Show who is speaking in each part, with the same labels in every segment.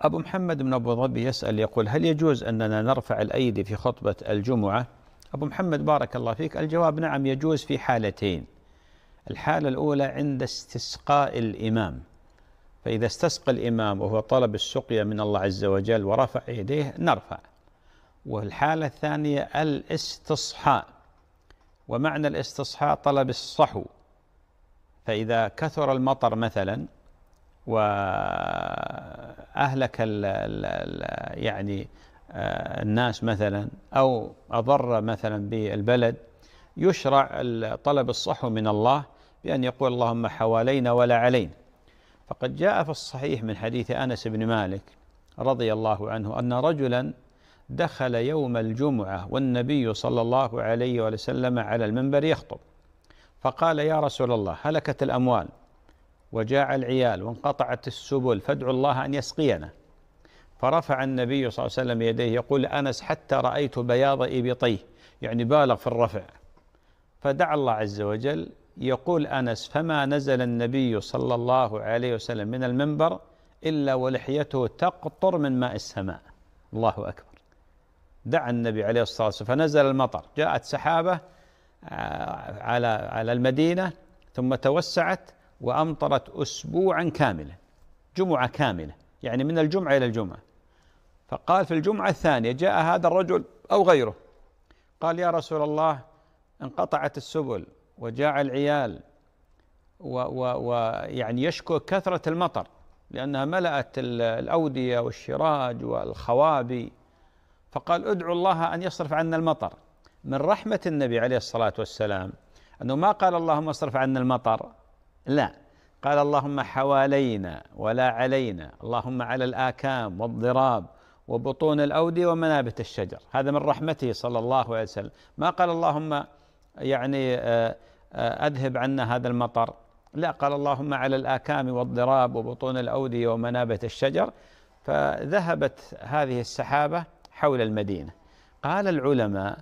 Speaker 1: أبو محمد من أبو ظبي يسأل يقول هل يجوز أننا نرفع الأيدي في خطبة الجمعة أبو محمد بارك الله فيك الجواب نعم يجوز في حالتين الحالة الأولى عند استسقاء الإمام فإذا استسقى الإمام وهو طلب السقيا من الله عز وجل ورفع يديه نرفع والحالة الثانية الاستصحاء ومعنى الاستصحاء طلب الصحو فإذا كثر المطر مثلا و أهلك الـ الـ يعني آه، الناس مثلا أو أضر مثلا بالبلد يشرع طلب الصحو من الله بأن يقول اللهم حوالينا ولا علينا فقد جاء في الصحيح من حديث أنس بن مالك رضي الله عنه أن رجلا دخل يوم الجمعة والنبي صلى الله عليه وسلم على المنبر يخطب فقال يا رسول الله هلكت الأموال وجاع العيال وانقطعت السبل فادعوا الله أن يسقينا فرفع النبي صلى الله عليه وسلم يديه يقول أنس حتى رأيت بياض إبطيه يعني بالغ في الرفع فدعا الله عز وجل يقول أنس فما نزل النبي صلى الله عليه وسلم من المنبر إلا ولحيته تقطر من ماء السماء الله أكبر دعا النبي عليه الصلاة والسلام فنزل المطر جاءت سحابة آه، على على المدينة ثم توسعت وأمطرت أسبوعا كاملا جمعة كاملة يعني من الجمعة إلى الجمعة فقال في الجمعة الثانية جاء هذا الرجل أو غيره قال يا رسول الله انقطعت السبل وجاع العيال ويعني يشكو كثرة المطر لأنها ملأت الأودية والشراج والخوابي فقال ادعو الله أن يصرف عنا المطر من رحمة النبي عليه الصلاة والسلام أنه ما قال اللهم اصرف عنا المطر لا قال اللهم حوالينا ولا علينا اللهم على الآكام والضراب وبطون الأودي ومنابت الشجر هذا من رحمته صلى الله عليه وسلم ما قال اللهم يعني آه، آه، أذهب عنا هذا المطر لا قال اللهم على الآكام والضراب وبطون الأودي ومنابت الشجر فذهبت هذه السحابة حول المدينة قال العلماء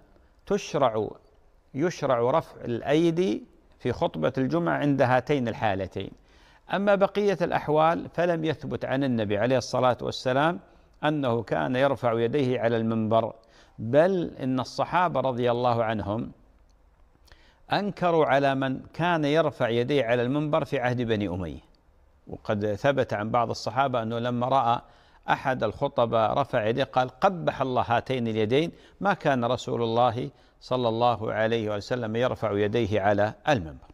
Speaker 1: تشرع يشرع رفع الأيدي في خطبة الجمعة عند هاتين الحالتين أما بقية الأحوال فلم يثبت عن النبي عليه الصلاة والسلام أنه كان يرفع يديه على المنبر بل إن الصحابة رضي الله عنهم أنكروا على من كان يرفع يديه على المنبر في عهد بني أمية وقد ثبت عن بعض الصحابة أنه لما رأى أحد الخطباء رفع يديه قال قبح الله هاتين اليدين ما كان رسول الله صلى الله عليه وسلم يرفع يديه على المنبر